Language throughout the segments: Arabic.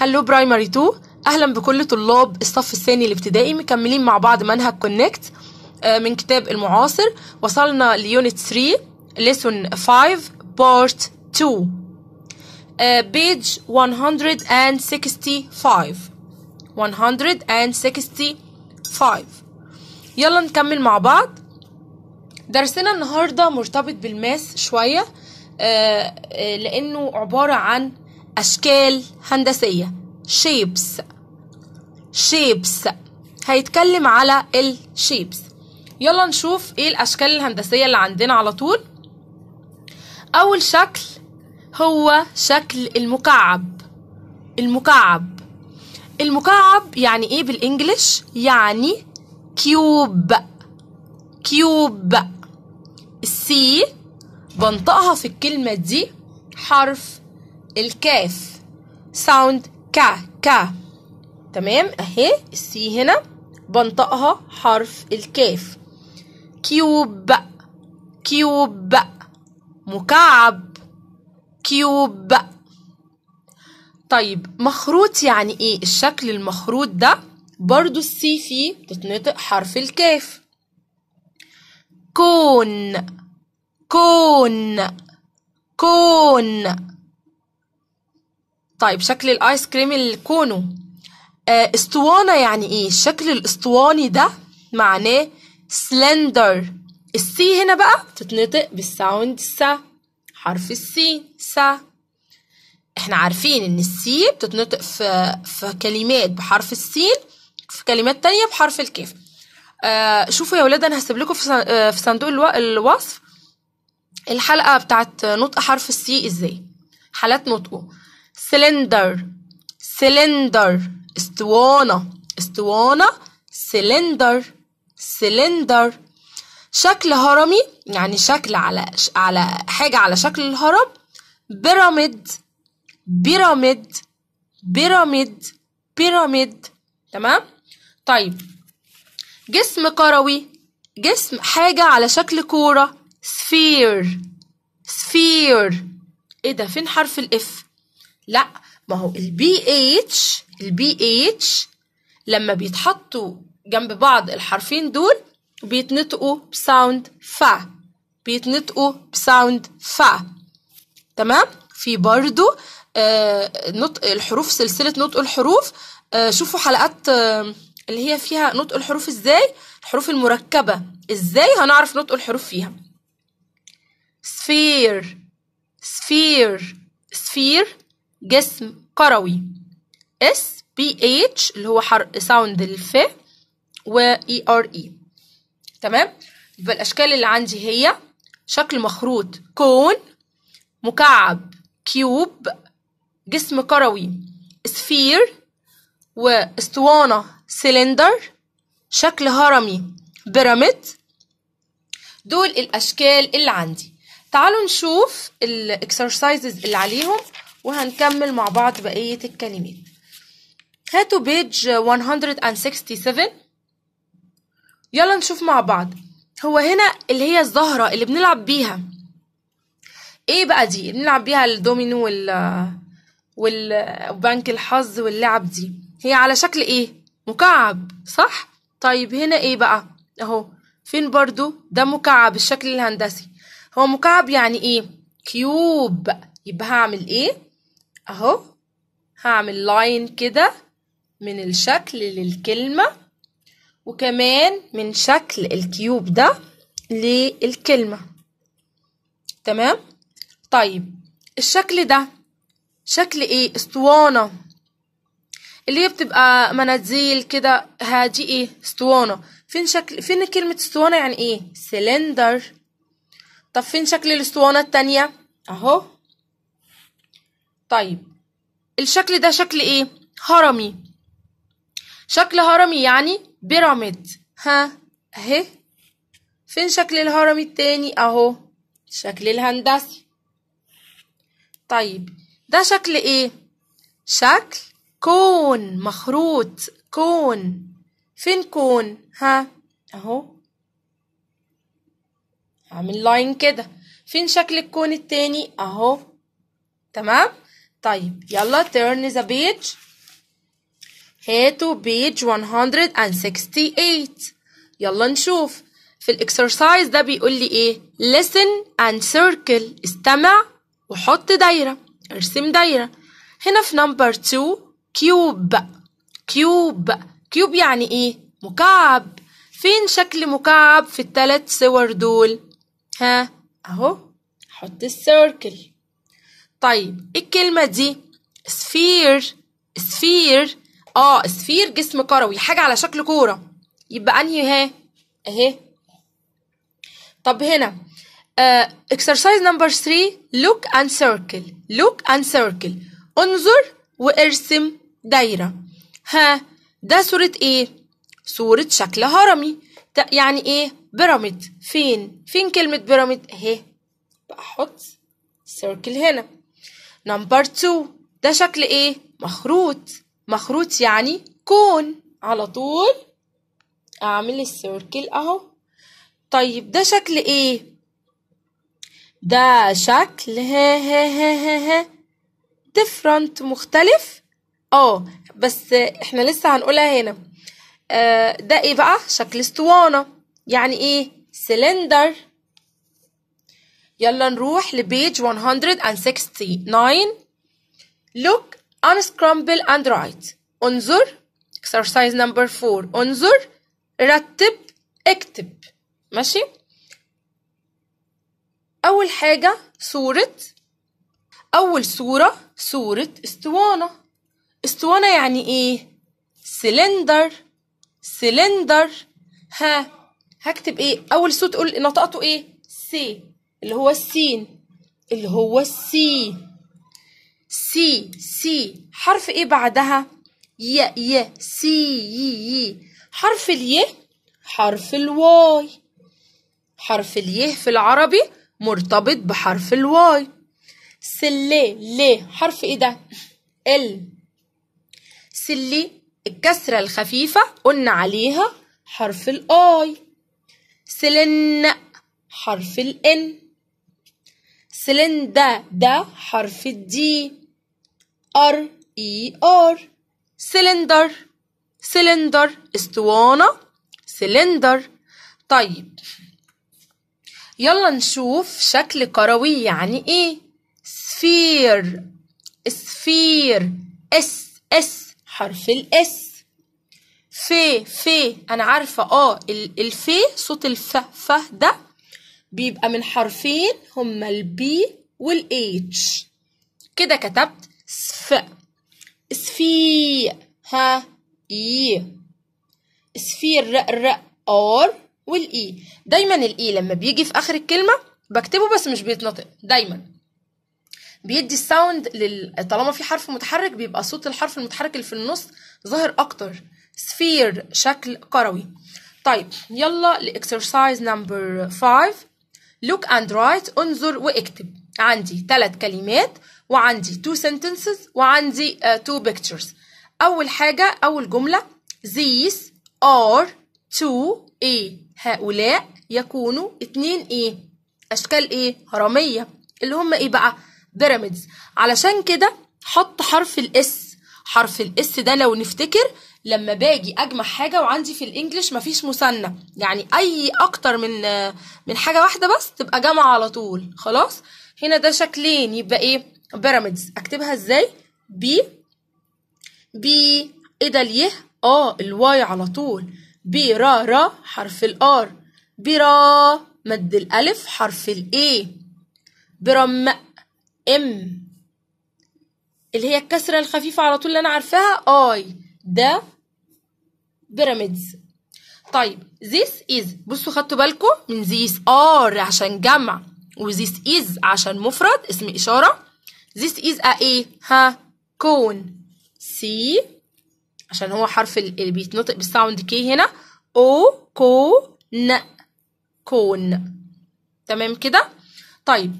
هلو برايمري 2 اهلا بكل طلاب الصف الثاني الابتدائي مكملين مع بعض منهج كونكت آه، من كتاب المعاصر وصلنا ليونت 3 ليسون 5 بارت 2 بيج 165 165 يلا نكمل مع بعض درسنا النهارده مرتبط بالماس شويه آه، آه، لانه عباره عن أشكال هندسية shapes shapes هيتكلم على الشيبس يلا نشوف ايه الأشكال الهندسية اللي عندنا على طول أول شكل هو شكل المكعب المكعب المكعب يعني ايه بالانجلش يعني كيوب كيوب السي بنطقها في الكلمة دي حرف الكاف ساوند كا كا تمام اهي السي هنا بنطقها حرف الكاف كيوب كيوب مكعب كيوب طيب مخروط يعني ايه الشكل المخروط ده برضو السي فيه بتتنطق حرف الكاف كون كون كون طيب شكل الايس كريم الكونو آه اسطوانه يعني ايه الشكل الاسطواني ده معناه سلندر السي هنا بقى بتتنطق بالساوند سا حرف السي سا احنا عارفين ان السي بتتنطق في في كلمات بحرف السين في كلمات تانية بحرف الكاف آه شوفوا يا ولاد انا هسيب لكم في آه، صندوق الو... الوصف الحلقه بتاعت نطق حرف السي ازاي حالات نطقه سلندر سلندر اسطوانة اسطوانة سلندر سلندر شكل هرمي يعني شكل على على حاجة على شكل الهرم بيراميد بيراميد بيراميد بيراميد تمام طيب جسم كروي جسم حاجة على شكل كورة سفير سفير ايه ده فين حرف الاف لا ما هو البي اتش البي اتش لما بيتحطوا جنب بعض الحرفين دول بيتنطقوا بساوند فا بيتنطقوا بساوند فا تمام في برضو آه نطق الحروف سلسله نطق الحروف آه شوفوا حلقات آه اللي هي فيها نطق الحروف ازاي الحروف المركبه ازاي هنعرف نطق الحروف فيها سفير سفير سفير جسم كروي S P H اللي هو حرق ساوند الف و E R E تمام يبقى الاشكال اللي عندي هي شكل مخروط كون مكعب كيوب جسم كروي سفير واسطوانه سلندر شكل هرمي بيراميد دول الاشكال اللي عندي تعالوا نشوف الاكسرسايزز اللي عليهم وهنكمل مع بعض بقية الكلمات هاتوا بيج 167 يلا نشوف مع بعض هو هنا اللي هي الزهرة اللي بنلعب بيها ايه بقى دي بنلعب بيها الدومينو وال والبنك الحظ واللعب دي هي على شكل ايه مكعب صح طيب هنا ايه بقى اهو فين برضو ده مكعب الشكل الهندسي هو مكعب يعني ايه كيوب يبقى هعمل ايه اهو هعمل لاين كده من الشكل للكلمة وكمان من شكل الكيوب ده للكلمة تمام طيب الشكل ده شكل ايه اسطوانة اللي هي بتبقى مناديل كده هادي ايه اسطوانة فين شكل فين كلمة اسطوانة يعني ايه سلندر طب فين شكل الاسطوانة التانية اهو طيب الشكل ده شكل ايه هرمي شكل هرمي يعني بيراميد ها اهي فين شكل الهرمي التاني اهو الشكل الهندسي طيب ده شكل ايه شكل كون مخروط كون فين كون ها اهو عامل لاين كده فين شكل الكون التاني اهو تمام طيب يلا turn the page هاتوا page 168 يلا نشوف في الاكسرسايز ده بيقول لي ايه listen and circle استمع وحط دايرة ارسم دايرة هنا في number 2 كيوب كيوب كيوب يعني ايه مكعب فين شكل مكعب في الثلاث صور دول ها اهو حط السيركل طيب الكلمة دي سفير سفير اه سفير جسم كروي حاجة على شكل كورة يبقى انهي ها اهي طب هنا اكسرسايز نمبر 3 لوك اند سيركل لوك اند سيركل انظر وارسم دايرة ها ده صورة ايه صورة شكل هرمي يعني ايه بيراميد فين فين كلمة بيراميد اهي بحط سيركل هنا نمبر 2 ده شكل ايه مخروط مخروط يعني كون على طول اعمل السيركل اهو طيب ده شكل ايه ده شكل ها ها ها ها ها different مختلف اه بس احنا لسه هنقولها هنا آه ده ايه بقى شكل اسطوانه يعني ايه سلندر يلا نروح لبيج 169 look unscramble and write انظر exercise number 4 انظر رتب اكتب ماشي أول حاجة صورة أول صورة صورة اسطوانة اسطوانة يعني إيه؟ سلندر سلندر ها هكتب إيه؟ أول صوت قول نطقته إيه؟ سي اللي هو السين اللي هو السي سي سي حرف ايه بعدها ي ي سي ي ي حرف الي حرف الواي حرف الي في العربي مرتبط بحرف الواي سلي لي حرف ايه ده ال سلي الكسرة الخفيفة قلنا عليها حرف الاي سلن حرف الان سلندا ده حرف الدي ار اي ار سلندر سلندر اسطوانة سلندر طيب يلا نشوف شكل كروي يعني ايه سفير سفير اس اس حرف الاس في في انا عارفه اه الفي صوت الف ف ده بيبقى من حرفين هما البي والاتش كده كتبت سف سفي ها إي سفير ر ر أور والإي e. دايما الإي e لما بيجي في آخر الكلمة بكتبه بس مش بيتنطق دايما بيدي الساوند لل... طالما في حرف متحرك بيبقى صوت الحرف المتحرك اللي في النص ظاهر أكتر سفير شكل كروي طيب يلا لإكسرسايز نمبر 5 look and write انظر واكتب عندي ثلاث كلمات وعندي two sentences وعندي uh, two pictures أول حاجة أول جملة these are two a هؤلاء يكونوا اتنين ايه أشكال ايه هرمية اللي هم ايه بقى بيراميدز علشان كده حط حرف الاس حرف الاس ده لو نفتكر لما باجي اجمع حاجه وعندي في الانجليش مفيش مثنى يعني اي اكتر من من حاجه واحده بس تبقى جمع على طول خلاص هنا ده شكلين يبقى ايه بيراميدز اكتبها ازاي بي بي ايه ده اليه اه الواي على طول بي را را حرف الار را مد الالف حرف الاي برم ام اللي هي الكسره الخفيفه على طول اللي انا عارفاها اي ده بيراميدز طيب this is بصوا خدتوا بالكم من this are عشان جمع و this is عشان مفرد اسم إشارة this is a ايه ها كون سي عشان هو حرف اللي بيتنطق بالساوند كي هنا او كو ن كون تمام كده طيب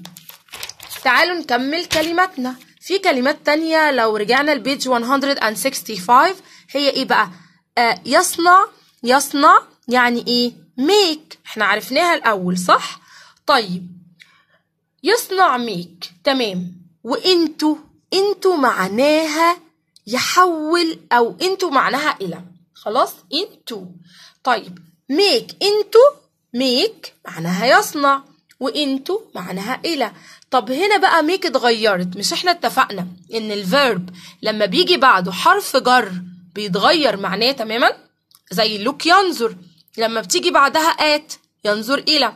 تعالوا نكمل كلماتنا في كلمات تانية لو رجعنا لبيج 165 هي ايه بقى آه يصنع يصنع يعني ايه ميك احنا عرفناها الاول صح طيب يصنع ميك تمام وانتو انتو معناها يحول او انتو معناها الى خلاص انتو طيب ميك انتو ميك معناها يصنع وانتو معناها الى طب هنا بقى ميك اتغيرت مش احنا اتفقنا ان الفيرب لما بيجي بعده حرف جر بيتغير معناه تماما زي لوك ينظر لما بتيجي بعدها آت ينظر إلى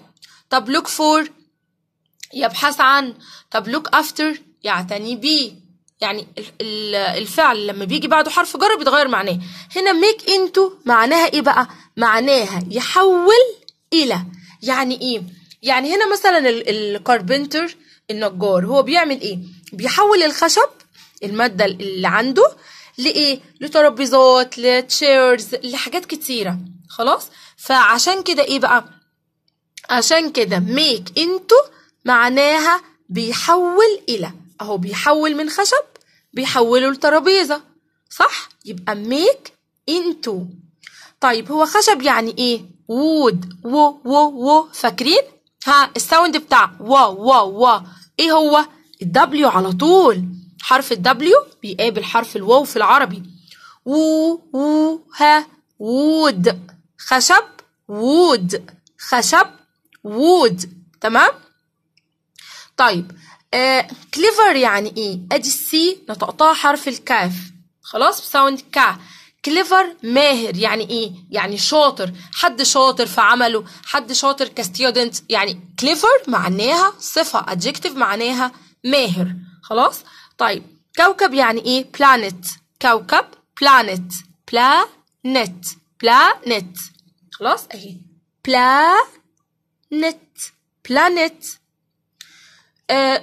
طب لوك فور يبحث عن طب لوك أفتر يعتني بيه يعني الفعل لما بيجي بعده حرف جر بيتغير معناه هنا ميك انتو معناها ايه بقى معناها يحول الى يعني ايه يعني هنا مثلا الكاربنتر النجار هو بيعمل ايه بيحول الخشب المادة اللي عنده لإيه؟ لترابيزات لتشيرز لحاجات كتيرة خلاص؟ فعشان كده إيه بقى؟ عشان كده ميك انتو معناها بيحول إلى أهو بيحول من خشب بيحوله لترابيزة صح؟ يبقى ميك انتو طيب هو خشب يعني إيه؟ وود و و و فاكرين؟ ها الساوند بتاع وا وا وا إيه هو؟ الدبليو على طول حرف الدبليو بيقابل حرف الواو في العربي و و ها وود خشب وود خشب وود تمام طيب كليفر آه، يعني ايه ادي السي نطقطها حرف الكاف خلاص بساوند كا كليفر ماهر يعني ايه يعني شاطر حد شاطر في عمله حد شاطر كستيودنت يعني كليفر معناها صفه ادجكتيف معناها ماهر خلاص طيب كوكب يعني إيه بلانت كوكب بلانت بلا نت بلا نت خلاص أهي بلا نت بلانت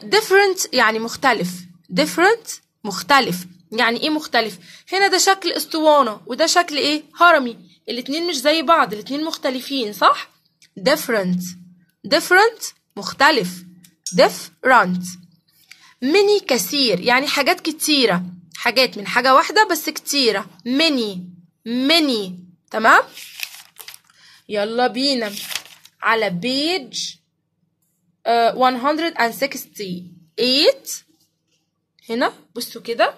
ديفرنت يعني مختلف ديفرنت مختلف يعني ايه مختلف هنا ده شكل اسطوانة وده شكل ايه هرمي الاثنين مش زي بعض الاثنين مختلفين صح ديفرنت ديفرنت مختلف ديفرنت ميني كثير يعني حاجات كتيرة حاجات من حاجة واحدة بس كتيرة ميني ميني تمام يلا بينا على بيج uh, 168 هنا بصوا كده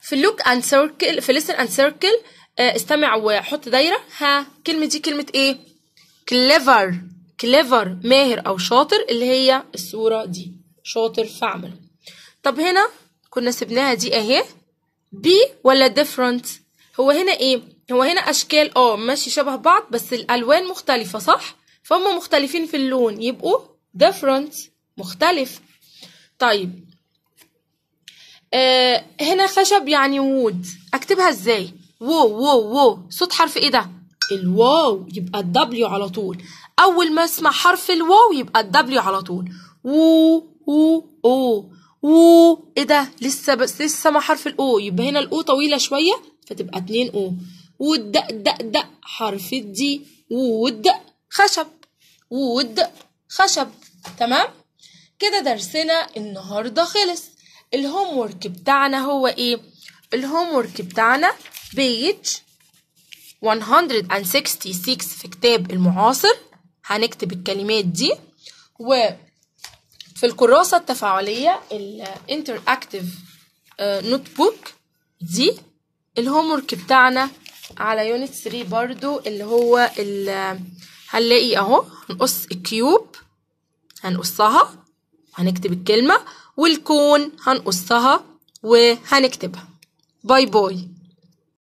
في اللوك اند سيركل في ليسن اند سيركل استمع وحط دايره ها كلمه دي كلمه ايه كليفر كليفر ماهر او شاطر اللي هي الصوره دي شاطر فاعمل طب هنا كنا سبناها دي اهي بي ولا ديفرنت هو هنا ايه هو هنا اشكال اه ماشي شبه بعض بس الالوان مختلفه صح فهم مختلفين في اللون يبقوا ديفرنت مختلف طيب آه هنا خشب يعني وود اكتبها ازاي وو وو وو صوت حرف ايه ده الواو يبقى الدبليو على طول اول ما اسمع حرف الواو يبقى الدبليو على طول و و او و ايه ده لسه بس لسه ما حرف الاو يبقى هنا الاو طويله شويه فتبقى اتنين او ود د د حرف الدي وود خشب وود خشب تمام كده درسنا النهارده خلص الهوم ورك بتاعنا هو ايه الهوم ورك بتاعنا بيج 166 في كتاب المعاصر هنكتب الكلمات دي و في الكراسة التفاعلية الـ Interactive آه، Notebook دي الهومورك بتاعنا على يونت 3 برضو اللي هو الـ هنلاقي اهو هنقص الكيوب هنقصها هنكتب الكلمة والكون هنقصها وهنكتبها باي باي